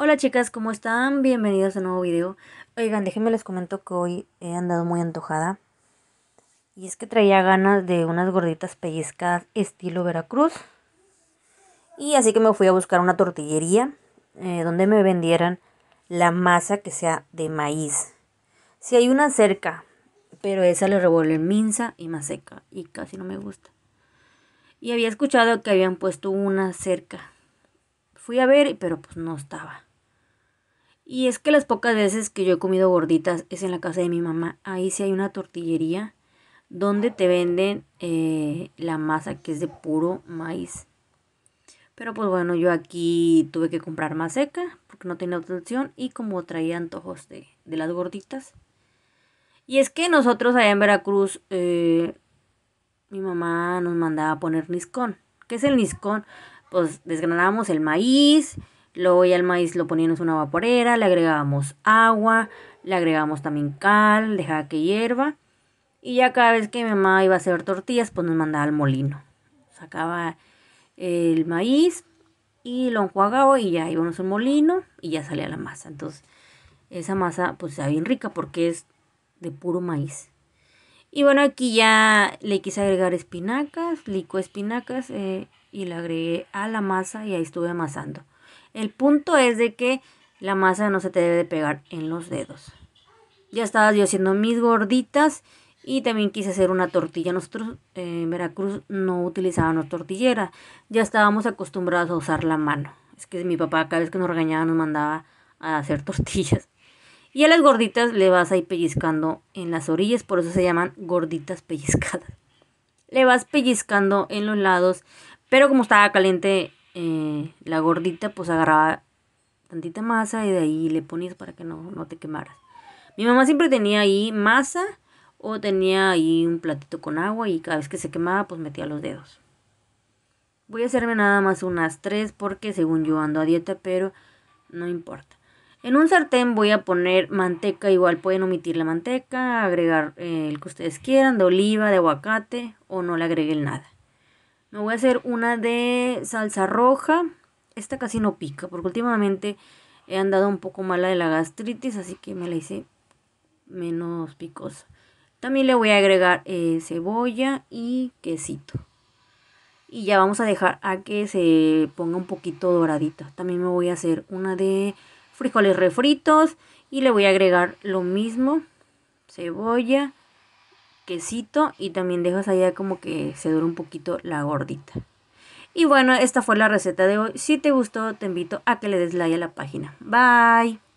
Hola chicas, ¿cómo están? Bienvenidos a un nuevo video. Oigan, déjenme les comento que hoy he andado muy antojada. Y es que traía ganas de unas gorditas pellizcadas estilo Veracruz. Y así que me fui a buscar una tortillería eh, donde me vendieran la masa que sea de maíz. Si hay una cerca, pero esa le revuelve minza y seca y casi no me gusta. Y había escuchado que habían puesto una cerca. Fui a ver, pero pues no estaba. Y es que las pocas veces que yo he comido gorditas es en la casa de mi mamá. Ahí sí hay una tortillería donde te venden eh, la masa que es de puro maíz. Pero pues bueno, yo aquí tuve que comprar más seca porque no tenía otra opción y como traía antojos de, las gorditas. Y es que nosotros allá en Veracruz, eh, mi mamá nos mandaba a poner niscón. ¿Qué es el niscón? Pues desgranábamos el maíz Luego ya el maíz lo poníamos en una vaporera, le agregábamos agua, le agregábamos también cal, dejaba que hierva. Y ya cada vez que mi mamá iba a hacer tortillas, pues nos mandaba al molino. Sacaba el maíz y lo enjuagaba y ya íbamos al molino y ya salía la masa. Entonces, esa masa pues está bien rica porque es de puro maíz. Y bueno, aquí ya le quise agregar espinacas, licué espinacas eh, y le agregué a la masa y ahí estuve amasando. El punto es de que la masa no se te debe de pegar en los dedos. Ya estaba yo haciendo mis gorditas y también quise hacer una tortilla. Nosotros eh, en Veracruz no utilizábamos tortillera, ya estábamos acostumbrados a usar la mano. Es que mi papá cada vez que nos regañaba nos mandaba a hacer tortillas. Y a las gorditas le vas a ir pellizcando en las orillas, por eso se llaman gorditas pellizcadas. Le vas pellizcando en los lados, pero como estaba caliente eh, la gordita pues agarraba tantita masa y de ahí le ponías para que no, te quemaras. Mi mamá siempre tenía ahí masa o tenía ahí un platito con agua y cada vez que se quemaba pues metía los dedos. Voy a hacerme nada más unas tres porque según yo ando a dieta, pero no importa. En un sartén voy a poner manteca, igual pueden omitir la manteca, agregar eh, el que ustedes quieran, de oliva, de aguacate o no le agreguen nada. Me voy a hacer una de salsa roja. Esta casi no pica porque últimamente he andado un poco mala de la gastritis, así que me la hice menos picosa. También le voy a agregar eh, cebolla y quesito. Y ya vamos a dejar a que se ponga un poquito doradita. También me voy a hacer una de frijoles refritos y le voy a agregar lo mismo, cebolla quesito y también dejas allá como que se dura un poquito la gordita. Y bueno, esta fue la receta de hoy. Si te gustó, te invito a que le des like a la página. Bye.